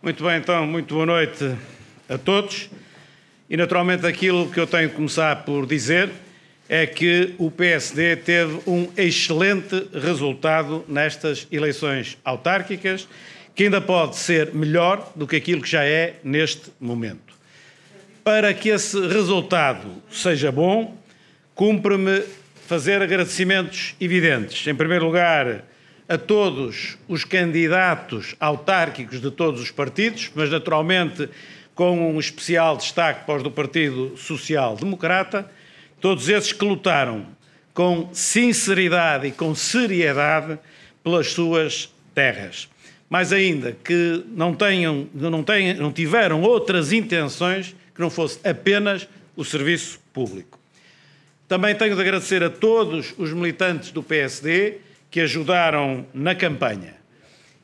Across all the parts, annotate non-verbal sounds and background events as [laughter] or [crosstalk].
Muito bem, então, muito boa noite a todos. E naturalmente aquilo que eu tenho de começar por dizer é que o PSD teve um excelente resultado nestas eleições autárquicas, que ainda pode ser melhor do que aquilo que já é neste momento. Para que esse resultado seja bom, cumpre-me fazer agradecimentos evidentes. Em primeiro lugar, a todos os candidatos autárquicos de todos os partidos, mas naturalmente com um especial destaque para os do Partido Social Democrata, todos esses que lutaram com sinceridade e com seriedade pelas suas terras. Mais ainda, que não, tenham, não, tenham, não tiveram outras intenções que não fosse apenas o serviço público. Também tenho de agradecer a todos os militantes do PSD que ajudaram na campanha.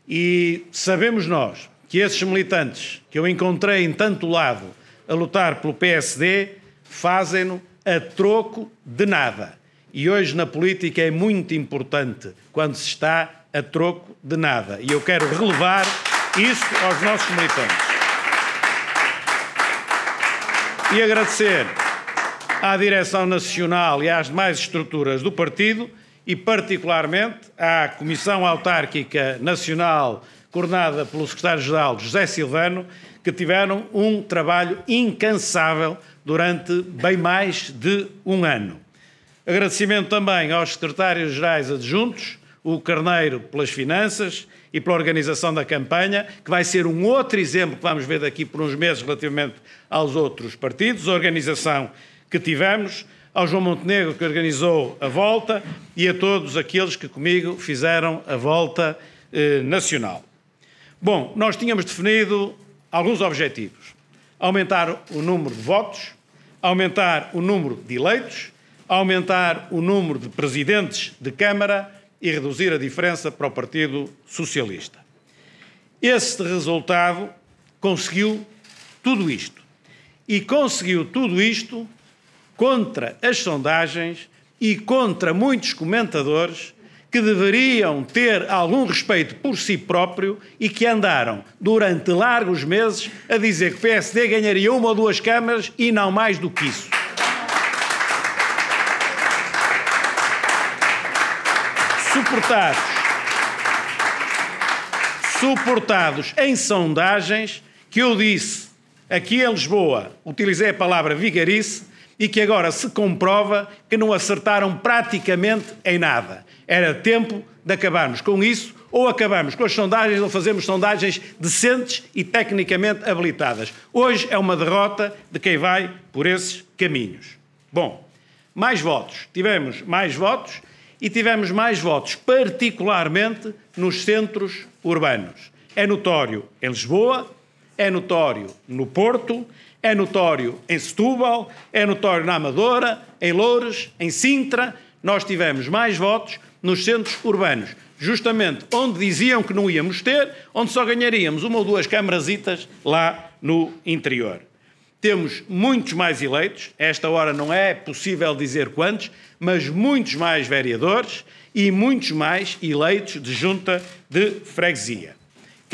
E sabemos nós que esses militantes que eu encontrei em tanto lado a lutar pelo PSD fazem-no a troco de nada. E hoje na política é muito importante quando se está a troco de nada. E eu quero relevar isso aos nossos militantes. E agradecer à Direção Nacional e às demais estruturas do partido e, particularmente, à Comissão Autárquica Nacional, coordenada pelo secretário-geral José Silvano, que tiveram um trabalho incansável durante bem mais de um ano. Agradecimento também aos secretários-gerais adjuntos, o Carneiro pelas finanças e pela organização da campanha, que vai ser um outro exemplo que vamos ver daqui por uns meses relativamente aos outros partidos, a organização que tivemos, ao João Montenegro, que organizou a volta, e a todos aqueles que comigo fizeram a volta eh, nacional. Bom, nós tínhamos definido alguns objetivos: aumentar o número de votos, aumentar o número de eleitos, aumentar o número de presidentes de Câmara e reduzir a diferença para o Partido Socialista. Esse resultado conseguiu tudo isto. E conseguiu tudo isto contra as sondagens e contra muitos comentadores que deveriam ter algum respeito por si próprio e que andaram durante largos meses a dizer que o PSD ganharia uma ou duas câmaras e não mais do que isso. Suportados. Suportados em sondagens que eu disse aqui em Lisboa, utilizei a palavra vigarice, e que agora se comprova que não acertaram praticamente em nada. Era tempo de acabarmos com isso, ou acabamos com as sondagens ou fazemos sondagens decentes e tecnicamente habilitadas. Hoje é uma derrota de quem vai por esses caminhos. Bom, mais votos. Tivemos mais votos e tivemos mais votos, particularmente nos centros urbanos. É notório em Lisboa, é notório no Porto, é notório em Setúbal, é notório na Amadora, em Loures, em Sintra. Nós tivemos mais votos nos centros urbanos, justamente onde diziam que não íamos ter, onde só ganharíamos uma ou duas câmarasitas lá no interior. Temos muitos mais eleitos, esta hora não é possível dizer quantos, mas muitos mais vereadores e muitos mais eleitos de junta de freguesia.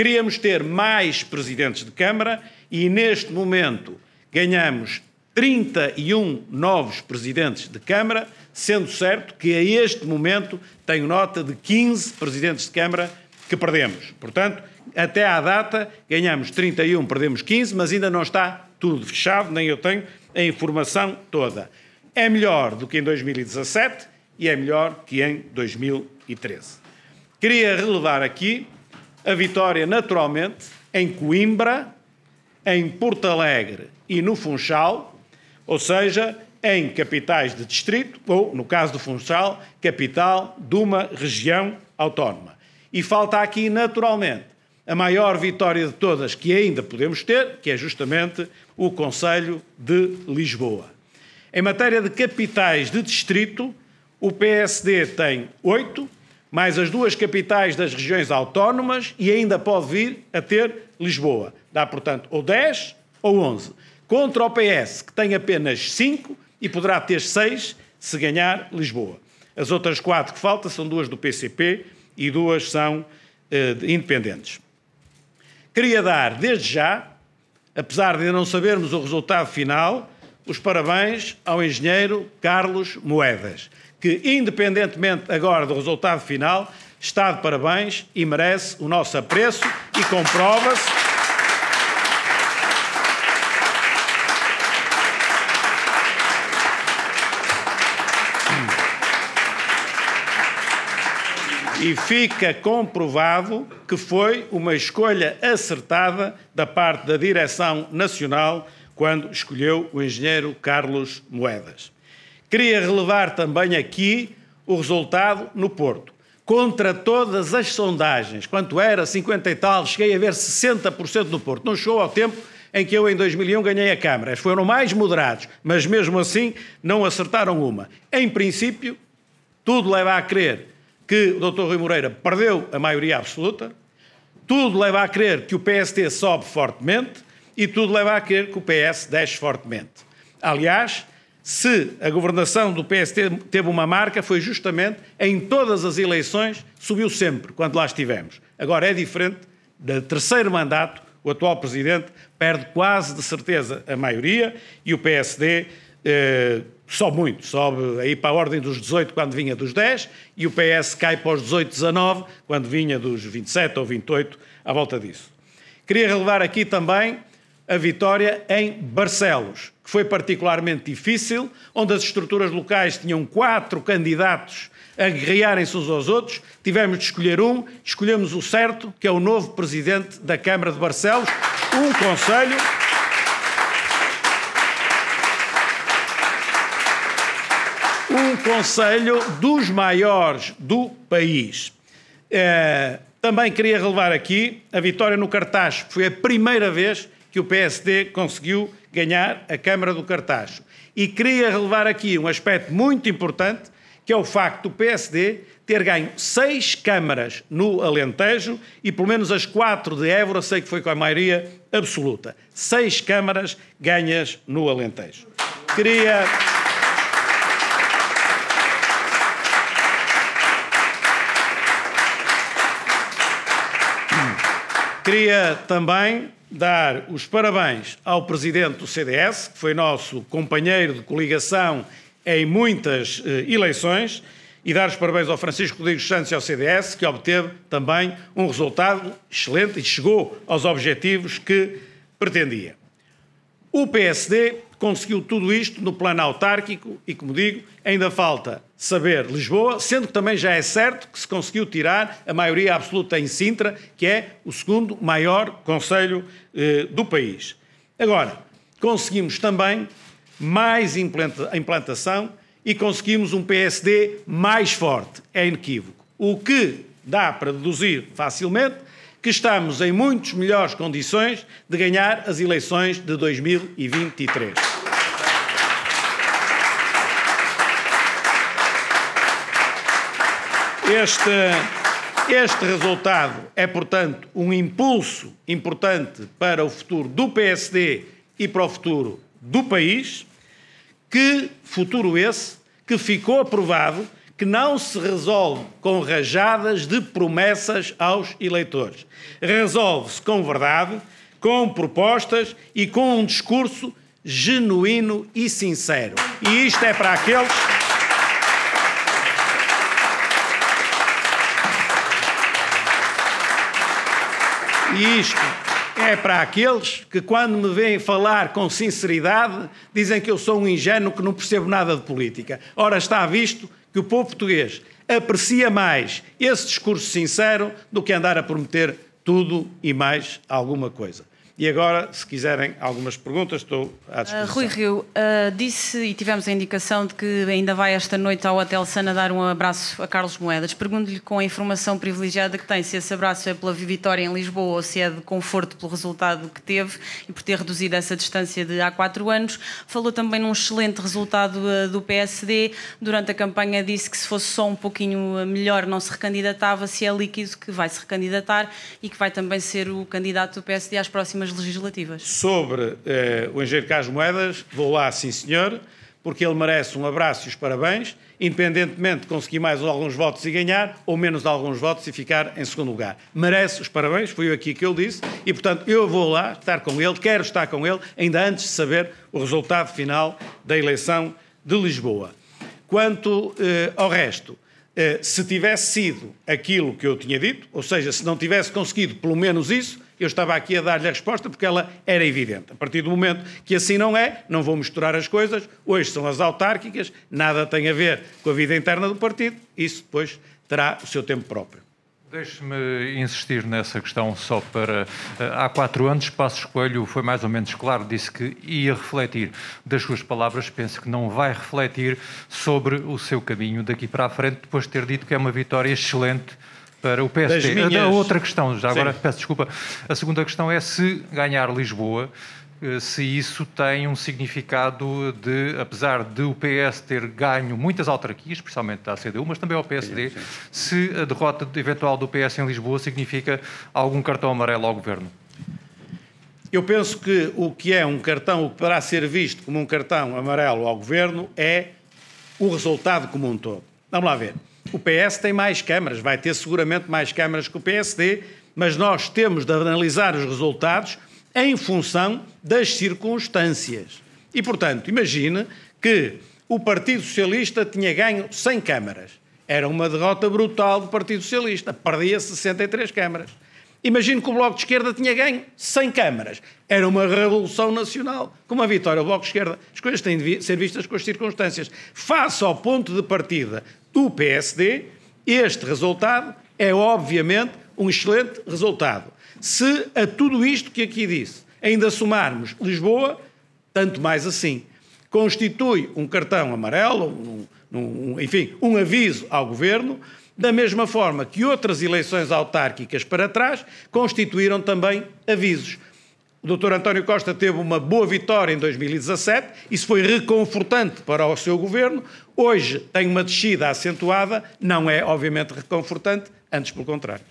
Queríamos ter mais presidentes de Câmara e, neste momento, ganhamos 31 novos presidentes de Câmara, sendo certo que a este momento tenho nota de 15 presidentes de Câmara que perdemos. Portanto, até à data ganhamos 31, perdemos 15, mas ainda não está tudo fechado, nem eu tenho a informação toda. É melhor do que em 2017 e é melhor que em 2013. Queria relevar aqui a vitória naturalmente em Coimbra, em Porto Alegre e no Funchal, ou seja, em capitais de distrito, ou, no caso do Funchal, capital de uma região autónoma. E falta aqui, naturalmente, a maior vitória de todas que ainda podemos ter, que é justamente o Conselho de Lisboa. Em matéria de capitais de distrito, o PSD tem oito, mais as duas capitais das regiões autónomas e ainda pode vir a ter Lisboa. Dá, portanto, ou 10 ou 11. Contra o PS, que tem apenas 5 e poderá ter 6 se ganhar Lisboa. As outras quatro que faltam são duas do PCP e duas são eh, independentes. Queria dar, desde já, apesar de não sabermos o resultado final, os parabéns ao engenheiro Carlos Moedas, que, independentemente agora do resultado final, está de parabéns e merece o nosso apreço e comprova-se. E fica comprovado que foi uma escolha acertada da parte da Direção Nacional quando escolheu o engenheiro Carlos Moedas. Queria relevar também aqui o resultado no Porto. Contra todas as sondagens, quanto era 50 e tal, cheguei a ver 60% no Porto. Não chegou ao tempo em que eu, em 2001, ganhei a Câmara. Foram mais moderados, mas mesmo assim não acertaram uma. Em princípio, tudo leva a crer que o Dr. Rui Moreira perdeu a maioria absoluta, tudo leva a crer que o PST sobe fortemente e tudo leva a crer que o PS desce fortemente. Aliás, se a governação do PST teve uma marca, foi justamente em todas as eleições, subiu sempre, quando lá estivemos. Agora é diferente, do terceiro mandato, o atual presidente perde quase de certeza a maioria e o PSD eh, sobe muito, sobe aí para a ordem dos 18 quando vinha dos 10 e o PS cai para os 18, 19 quando vinha dos 27 ou 28 à volta disso. Queria relevar aqui também a vitória em Barcelos, que foi particularmente difícil, onde as estruturas locais tinham quatro candidatos a guerrearem-se uns aos outros, tivemos de escolher um, escolhemos o certo, que é o novo presidente da Câmara de Barcelos, um conselho um conselho dos maiores do país. É, também queria relevar aqui a vitória no cartaz, que foi a primeira vez que o PSD conseguiu ganhar a Câmara do Cartacho. E queria relevar aqui um aspecto muito importante, que é o facto do PSD ter ganho seis câmaras no Alentejo e pelo menos as quatro de Évora, sei que foi com a maioria absoluta. Seis câmaras ganhas no Alentejo. Queria. Queria também dar os parabéns ao presidente do CDS, que foi nosso companheiro de coligação em muitas eh, eleições, e dar os parabéns ao Francisco Rodrigues Santos e ao CDS, que obteve também um resultado excelente e chegou aos objetivos que pretendia. O PSD conseguiu tudo isto no plano autárquico e, como digo, ainda falta saber Lisboa, sendo que também já é certo que se conseguiu tirar a maioria absoluta em Sintra, que é o segundo maior conselho eh, do país. Agora, conseguimos também mais implanta implantação e conseguimos um PSD mais forte, é inequívoco. O que dá para deduzir facilmente que estamos em muito melhores condições de ganhar as eleições de 2023. Este, este resultado é, portanto, um impulso importante para o futuro do PSD e para o futuro do país. Que futuro esse que ficou aprovado, que não se resolve com rajadas de promessas aos eleitores. Resolve-se com verdade, com propostas e com um discurso genuíno e sincero. E isto é para aqueles E isto é para aqueles que, quando me vêm falar com sinceridade, dizem que eu sou um ingênuo que não percebo nada de política. Ora, está visto que o povo português aprecia mais esse discurso sincero do que andar a prometer tudo e mais alguma coisa. E agora, se quiserem algumas perguntas, estou à ah, disposição. Uh, Rui Rio, uh, disse e tivemos a indicação de que ainda vai esta noite ao Hotel Sana dar um abraço a Carlos Moedas. Pergunto-lhe com a informação privilegiada que tem, se esse abraço é pela vitória em Lisboa ou se é de conforto pelo resultado que teve e por ter reduzido essa distância de há quatro anos. Falou também num excelente resultado uh, do PSD. Durante a campanha disse que se fosse só um pouquinho melhor não se recandidatava, se é líquido que vai se recandidatar e que vai também ser o candidato do PSD às próximas legislativas. Sobre eh, o engenheiro Carlos Moedas, vou lá, sim senhor, porque ele merece um abraço e os parabéns, independentemente de conseguir mais alguns votos e ganhar, ou menos alguns votos e ficar em segundo lugar. Merece os parabéns, foi aqui que eu disse, e portanto eu vou lá estar com ele, quero estar com ele, ainda antes de saber o resultado final da eleição de Lisboa. Quanto eh, ao resto, eh, se tivesse sido aquilo que eu tinha dito, ou seja, se não tivesse conseguido pelo menos isso, eu estava aqui a dar-lhe a resposta porque ela era evidente. A partir do momento que assim não é, não vou misturar as coisas. Hoje são as autárquicas, nada tem a ver com a vida interna do partido, isso depois terá o seu tempo próprio. Deixe-me insistir nessa questão só para. Eh, há quatro anos, Passos Coelho foi mais ou menos claro, disse que ia refletir. Das suas palavras, penso que não vai refletir sobre o seu caminho daqui para a frente, depois de ter dito que é uma vitória excelente para o PSD. Minhas... A outra questão, já agora Sim. peço desculpa, a segunda questão é se ganhar Lisboa, eh, se isso tem um significado de, apesar de o PS ter ganho muitas autarquias, especialmente da CDU, mas também ao PSD, sim. se a derrota eventual do PS em Lisboa significa algum cartão amarelo ao governo? Eu penso que o que é um cartão, o que poderá ser visto como um cartão amarelo ao governo, é o resultado como um todo. Vamos lá ver. O PS tem mais câmaras, vai ter seguramente mais câmaras que o PSD, mas nós temos de analisar os resultados em função das circunstâncias. E, portanto, imagine que o Partido Socialista tinha ganho 100 câmaras. Era uma derrota brutal do Partido Socialista, perdia 63 câmaras. Imagino que o Bloco de Esquerda tinha ganho 100 câmaras. Era uma revolução nacional. Com uma vitória do Bloco de Esquerda, as coisas têm de ser vistas com as circunstâncias. Face ao ponto de partida do PSD, este resultado é obviamente um excelente resultado. Se a tudo isto que aqui disse ainda somarmos Lisboa, tanto mais assim. Constitui um cartão amarelo, um, um, enfim, um aviso ao governo da mesma forma que outras eleições autárquicas para trás constituíram também avisos. O Dr. António Costa teve uma boa vitória em 2017, isso foi reconfortante para o seu governo. Hoje tem uma descida acentuada, não é, obviamente, reconfortante, antes pelo contrário.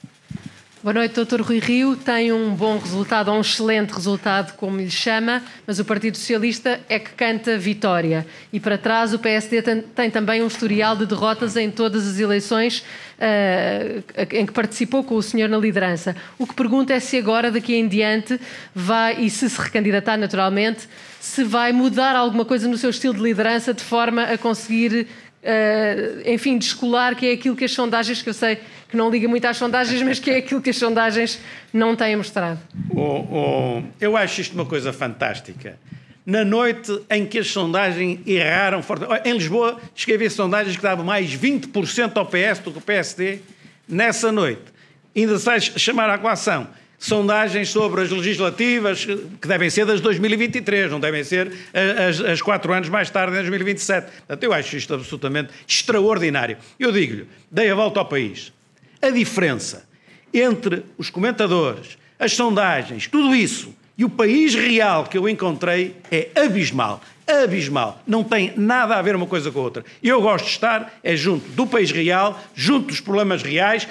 Boa noite, Dr. Rui Rio. Tem um bom resultado, um excelente resultado, como lhe chama, mas o Partido Socialista é que canta vitória. E para trás, o PSD tem, também um historial de derrotas em todas as eleições uh, em que participou com o senhor na liderança. O que pergunto é se agora, daqui em diante, vai, e se se recandidatar naturalmente, se vai mudar alguma coisa no seu estilo de liderança de forma a conseguir, uh, enfim, descolar que é aquilo que as sondagens que eu sei que não liga muito às sondagens, mas que é aquilo que as sondagens não têm mostrado. Oh, oh, eu acho isto uma coisa fantástica. Na noite em que as sondagens erraram forte. Em Lisboa, escrevi sondagens que davam mais 20% ao PS do que ao PSD. Nessa noite, ainda sai chamar a coação sondagens sobre as legislativas, que devem ser das 2023, não devem ser as, as quatro anos mais tarde, em 2027. Portanto, eu acho isto absolutamente extraordinário. Eu digo-lhe, dei a volta ao país. A diferença entre os comentadores, as sondagens, tudo isso e o país real que eu encontrei é abismal. Abismal. Não tem nada a ver uma coisa com a outra. Eu gosto de estar é junto do país real, junto dos problemas reais,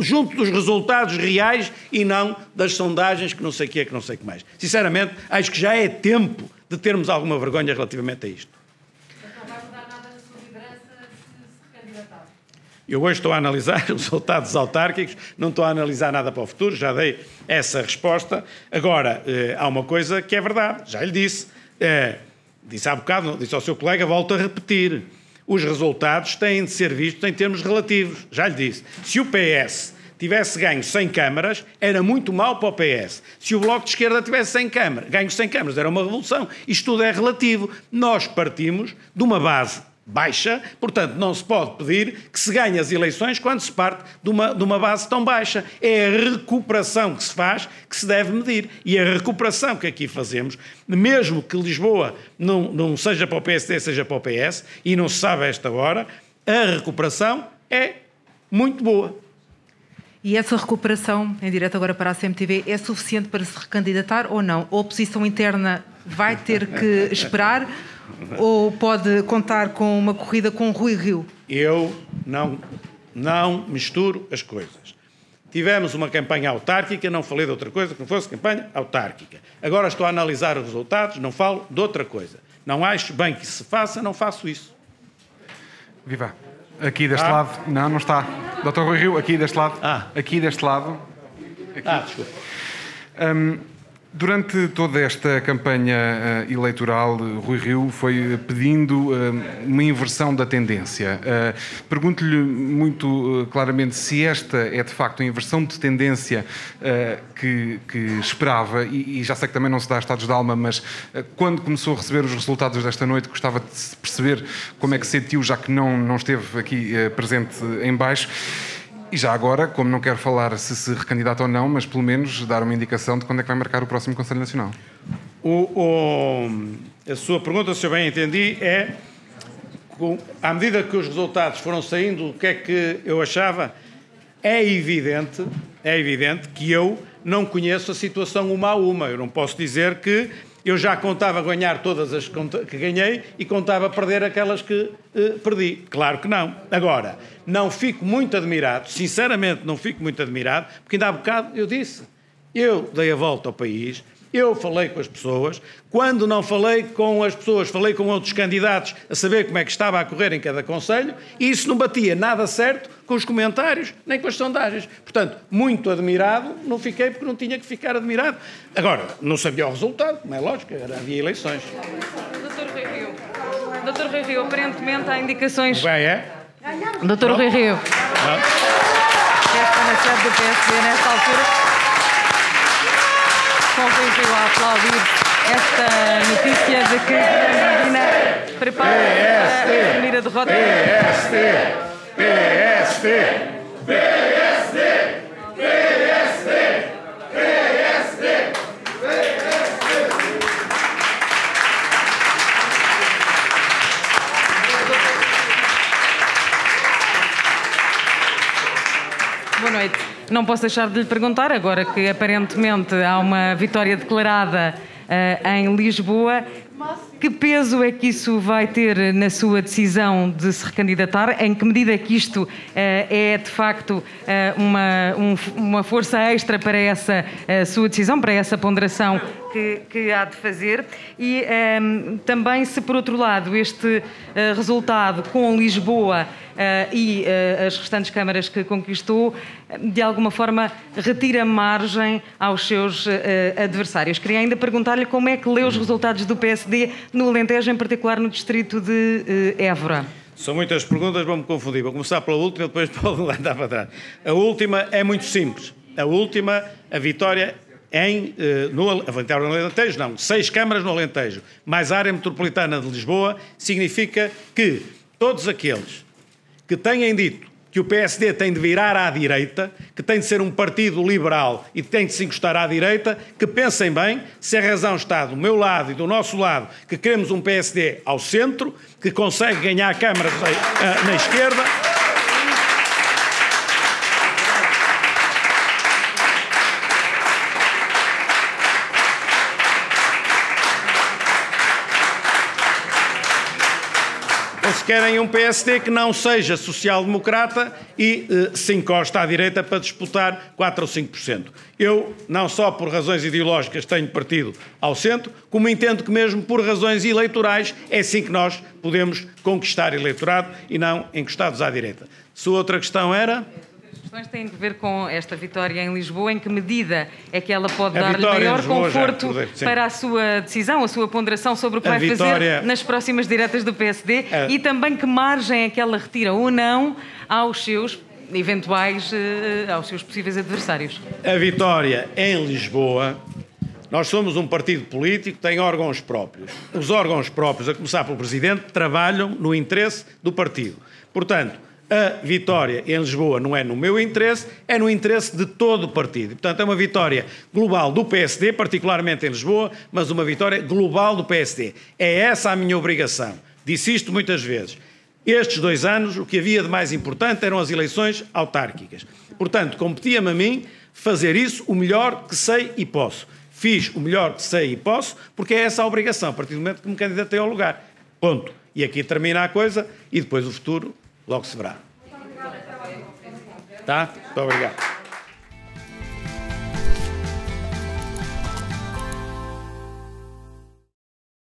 junto dos resultados reais e não das sondagens que não sei o que é, que não sei o que mais. Sinceramente, acho que já é tempo de termos alguma vergonha relativamente a isto. Então, não vai mudar nada na sua liderança se, se candidatar? Eu hoje estou a analisar [laughs] os resultados autárquicos, não estou a analisar nada para o futuro, já dei essa resposta. Agora, eh, há uma coisa que é verdade, já lhe disse. Eh, disse há bocado, disse ao seu colega, volto a repetir. Os resultados têm de ser vistos em termos relativos. Já lhe disse. Se o PS tivesse ganho sem câmaras, era muito mal para o PS. Se o Bloco de Esquerda tivesse sem câmaras, ganho sem câmaras, era uma revolução. Isto tudo é relativo. Nós partimos de uma base baixa, portanto, não se pode pedir que se ganhe as eleições quando se parte de uma, de uma base tão baixa. É a recuperação que se faz que se deve medir. E a recuperação que aqui fazemos, mesmo que Lisboa não, não seja para o PSD, seja para o PS, e não se sabe a esta hora, a recuperação é muito boa. E essa recuperação, em direto agora para a CMTV, é suficiente para se recandidatar ou não? A oposição interna vai ter que esperar ou pode contar com uma corrida com Rui Rio? Eu não, não misturo as coisas. Tivemos uma campanha autárquica, não falei de outra coisa que não fosse campanha autárquica. Agora estou a analisar os resultados, não falo de outra coisa. Não acho bem que se faça, não faço isso. Viva. Aqui deste ah. lado. Não, não está. Doutor Rui Rio, aqui deste lado. Ah. Aqui deste lado. Aqui. Ah, desculpa. Um, Durante toda esta campanha uh, eleitoral, Rui Rio foi pedindo uh, uma inversão da tendência. Uh, Pergunto-lhe muito claramente se esta é de facto a inversão de tendência que, que, esperava, e, e, já sei que também não se dá estados de alma, mas quando começou a receber os resultados desta noite, gostava de perceber como é que sentiu, já que não, não esteve aqui presente em baixo. E já agora, como não quero falar se se recandidata ou não, mas pelo menos dar uma indicação de quando é que vai marcar o próximo Conselho Nacional. O, o, a sua pergunta, se eu bem entendi, é à medida que os resultados foram saindo, o que é que eu achava? É evidente, é evidente que eu não conheço a situação uma a uma. Eu não posso dizer que eu já contava ganhar todas as que ganhei e contava perder aquelas que eh, perdi. Claro que não. Agora, não fico muito admirado, sinceramente não fico muito admirado, porque ainda há bocado eu disse, eu dei a volta ao país, eu falei com as pessoas, quando não falei com as pessoas, falei com outros candidatos a saber como é que estava a correr em cada conselho, e isso não batia nada certo com os comentários nem com as sondagens. Portanto, muito admirado, não fiquei porque não tinha que ficar admirado. Agora, não sabia o resultado, como é lógico, havia eleições. Doutor Rui Rio, Doutor Rui Rio aparentemente há indicações. Bem, é? Doutor Rui Rio. Não. Não. na sede do PSD nesta altura convívio a aplaudir esta notícia de que Medina prepara-se a primeira a derrota. PST! PST! PST. Não posso deixar de lhe perguntar, agora que aparentemente há uma vitória declarada uh, em Lisboa, que peso é que isso vai ter na sua decisão de se recandidatar? Em que medida é que isto uh, é de facto uh, uma, um, uma força extra para essa uh, sua decisão, para essa ponderação que, que há de fazer e um, ehm, também se, por outro lado, este uh, resultado com Lisboa uh, e uh, as restantes câmaras que conquistou, de alguma forma, retira margem aos seus adversários. Queria ainda perguntar-lhe como é que lê os resultados do PSD no Alentejo, em particular no distrito de Évora. São muitas perguntas, vou-me confundir. Vou começar pela última, depois [laughs] pode andar para trás. A última é muito simples. A última, a vitória em, eh, no, aventaram no Alentejo, não, seis câmaras no Alentejo, mais a área metropolitana de Lisboa, significa que todos aqueles que têm dito que o PSD tem de virar à direita, que tem de ser um partido liberal e tem de se encostar à direita, que pensem bem se a razão está do meu lado e do nosso lado, que queremos um PSD ao centro, que consegue ganhar câmaras eh, eh, na esquerda querem um PSD que não seja social-democrata e eh, se encosta à direita para disputar 4 ou 5%. Eu, não só por razões ideológicas, tenho partido ao centro, como entendo que mesmo por razões eleitorais é assim que nós podemos conquistar eleitorado e não encostados à direita. Sua outra questão era? questões têm a ver com esta vitória em Lisboa. Em que medida é que ela pode dar-lhe maior Lisboa, conforto já, para a sua decisão, a sua ponderação sobre o que a vai vitória... fazer nas próximas diretas do PSD? A... E também que margem é que ela retira ou não aos seus eventuais, eh, aos seus possíveis adversários? A vitória em Lisboa nós somos um partido político, tem órgãos próprios. Os órgãos próprios, a começar pelo Presidente, trabalham no interesse do partido. Portanto, a vitória em Lisboa não é no meu interesse, é no interesse de todo o partido. Portanto, é uma vitória global do PSD, particularmente em Lisboa, mas uma vitória global do PSD. É essa a minha obrigação. Disse isto muitas vezes. Estes dois anos, o que havia de mais importante eram as eleições autárquicas. Portanto, competia-me a mim fazer isso o melhor que sei e posso. Fiz o melhor que sei e posso, porque é essa a obrigação, a partir do momento que me candidatei ao lugar. Ponto. E aqui termina a coisa e depois o futuro Logo se verá. Tá? Muito obrigado.